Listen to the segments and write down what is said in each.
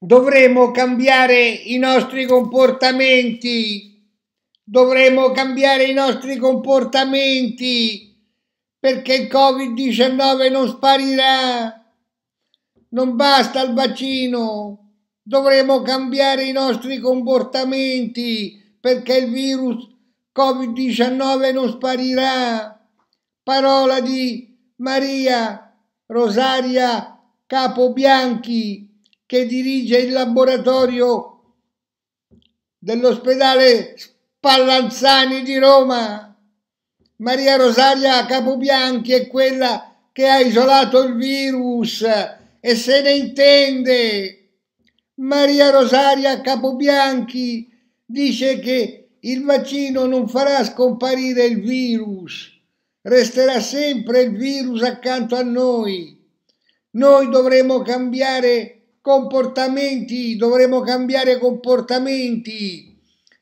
Dovremo cambiare i nostri comportamenti. Dovremo cambiare i nostri comportamenti perché il Covid-19 non sparirà. Non basta il vaccino. Dovremo cambiare i nostri comportamenti perché il virus Covid-19 non sparirà. Parola di Maria Rosaria Capobianchi che dirige il laboratorio dell'ospedale Spallanzani di Roma. Maria Rosaria Capobianchi è quella che ha isolato il virus e se ne intende. Maria Rosaria Capobianchi dice che il vaccino non farà scomparire il virus, resterà sempre il virus accanto a noi. Noi dovremo cambiare comportamenti, dovremo cambiare comportamenti.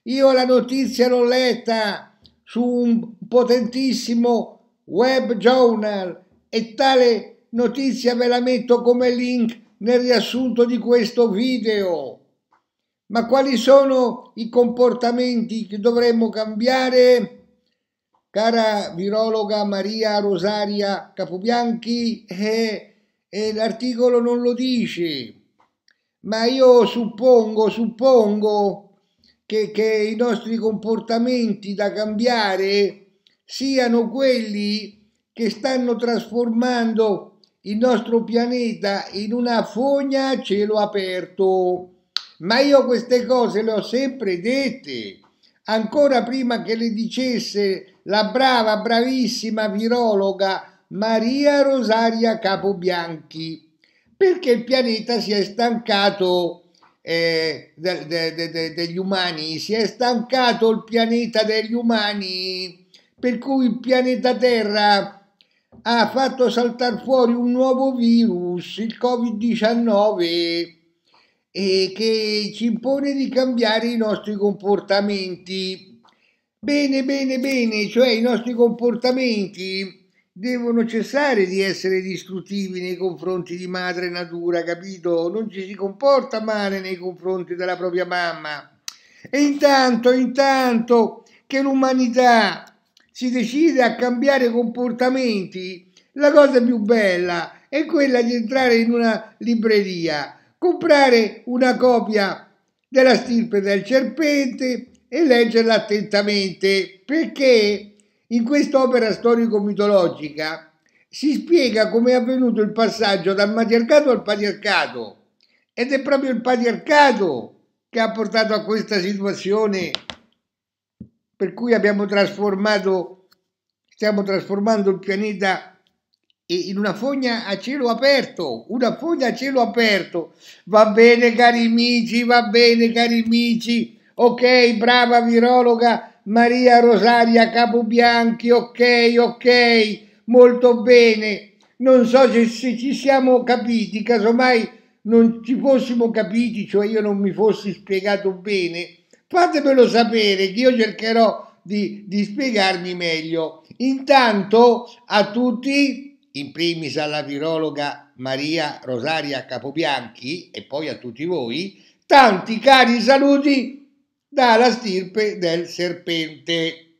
Io la notizia l'ho letta su un potentissimo web journal e tale notizia ve la metto come link nel riassunto di questo video. Ma quali sono i comportamenti che dovremmo cambiare? Cara virologa Maria Rosaria Capobianchi, eh, eh l'articolo non lo dice ma io suppongo, suppongo che, che i nostri comportamenti da cambiare siano quelli che stanno trasformando il nostro pianeta in una fogna a cielo aperto. Ma io queste cose le ho sempre dette, ancora prima che le dicesse la brava, bravissima virologa Maria Rosaria Capobianchi perché il pianeta si è stancato eh, de, de, de, degli umani, si è stancato il pianeta degli umani, per cui il pianeta Terra ha fatto saltare fuori un nuovo virus, il Covid-19, e che ci impone di cambiare i nostri comportamenti. Bene, bene, bene, cioè i nostri comportamenti devono cessare di essere distruttivi nei confronti di madre natura, capito? Non ci si comporta male nei confronti della propria mamma. E intanto, intanto che l'umanità si decide a cambiare comportamenti, la cosa più bella è quella di entrare in una libreria, comprare una copia della stirpe del serpente e leggerla attentamente perché in quest'opera storico-mitologica si spiega come è avvenuto il passaggio dal matriarcato al patriarcato ed è proprio il patriarcato che ha portato a questa situazione per cui abbiamo trasformato, stiamo trasformando il pianeta in una fogna a cielo aperto, una fogna a cielo aperto. Va bene cari amici, va bene cari amici, ok, brava virologa, Maria Rosaria Capobianchi, ok, ok, molto bene. Non so se, se ci siamo capiti, casomai non ci fossimo capiti, cioè io non mi fossi spiegato bene, fatemelo sapere che io cercherò di, di spiegarmi meglio. Intanto a tutti, in primis alla virologa Maria Rosaria Capobianchi e poi a tutti voi, tanti cari saluti dalla stirpe del serpente.